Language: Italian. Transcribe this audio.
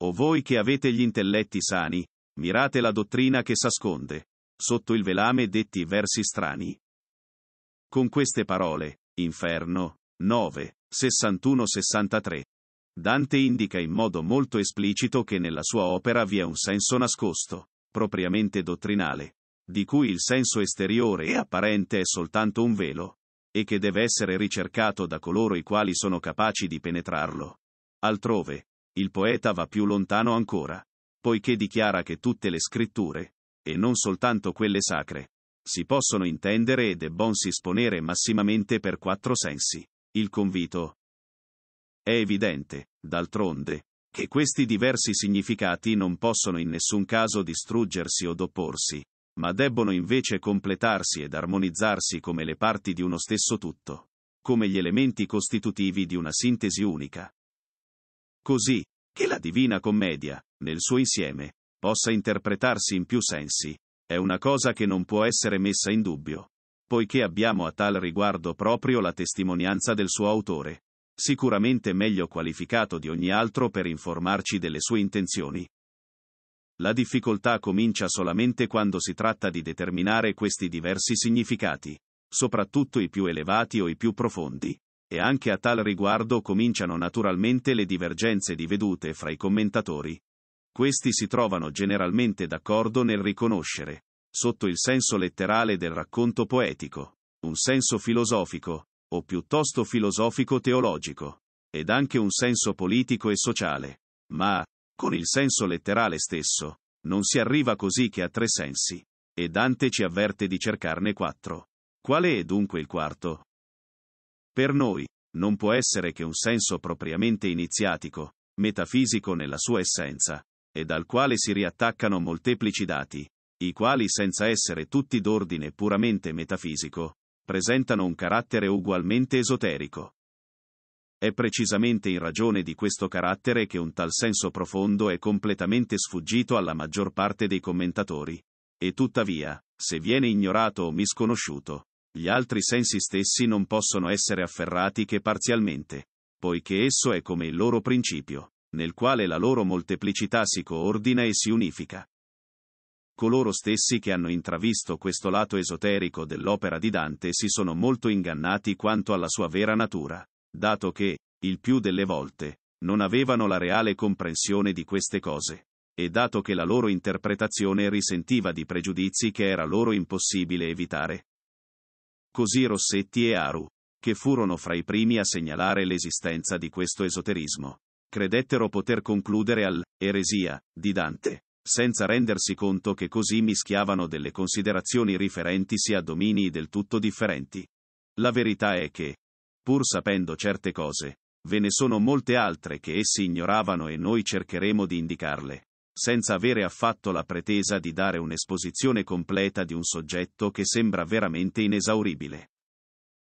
O voi che avete gli intelletti sani, mirate la dottrina che s'asconde, sotto il velame detti versi strani. Con queste parole, Inferno, 9, 61-63. Dante indica in modo molto esplicito che nella sua opera vi è un senso nascosto, propriamente dottrinale, di cui il senso esteriore e apparente è soltanto un velo, e che deve essere ricercato da coloro i quali sono capaci di penetrarlo. Altrove, il poeta va più lontano ancora, poiché dichiara che tutte le scritture, e non soltanto quelle sacre, si possono intendere e debbonsi esponere massimamente per quattro sensi. Il convito è evidente, d'altronde, che questi diversi significati non possono in nessun caso distruggersi o d'opporsi, ma debbono invece completarsi ed armonizzarsi come le parti di uno stesso tutto, come gli elementi costitutivi di una sintesi unica. Così, che la Divina Commedia, nel suo insieme, possa interpretarsi in più sensi, è una cosa che non può essere messa in dubbio, poiché abbiamo a tal riguardo proprio la testimonianza del suo autore, sicuramente meglio qualificato di ogni altro per informarci delle sue intenzioni. La difficoltà comincia solamente quando si tratta di determinare questi diversi significati, soprattutto i più elevati o i più profondi e anche a tal riguardo cominciano naturalmente le divergenze di vedute fra i commentatori. Questi si trovano generalmente d'accordo nel riconoscere, sotto il senso letterale del racconto poetico, un senso filosofico, o piuttosto filosofico-teologico, ed anche un senso politico e sociale. Ma, con il senso letterale stesso, non si arriva così che a tre sensi, e Dante ci avverte di cercarne quattro. Qual è dunque il quarto? Per noi, non può essere che un senso propriamente iniziatico, metafisico nella sua essenza, e dal quale si riattaccano molteplici dati, i quali senza essere tutti d'ordine puramente metafisico, presentano un carattere ugualmente esoterico. È precisamente in ragione di questo carattere che un tal senso profondo è completamente sfuggito alla maggior parte dei commentatori. E tuttavia, se viene ignorato o misconosciuto, gli altri sensi stessi non possono essere afferrati che parzialmente, poiché esso è come il loro principio, nel quale la loro molteplicità si coordina e si unifica. Coloro stessi che hanno intravisto questo lato esoterico dell'opera di Dante si sono molto ingannati quanto alla sua vera natura, dato che, il più delle volte, non avevano la reale comprensione di queste cose, e dato che la loro interpretazione risentiva di pregiudizi che era loro impossibile evitare, così Rossetti e Aru, che furono fra i primi a segnalare l'esistenza di questo esoterismo. Credettero poter concludere all'eresia di Dante, senza rendersi conto che così mischiavano delle considerazioni riferentisi a domini del tutto differenti. La verità è che, pur sapendo certe cose, ve ne sono molte altre che essi ignoravano e noi cercheremo di indicarle senza avere affatto la pretesa di dare un'esposizione completa di un soggetto che sembra veramente inesauribile.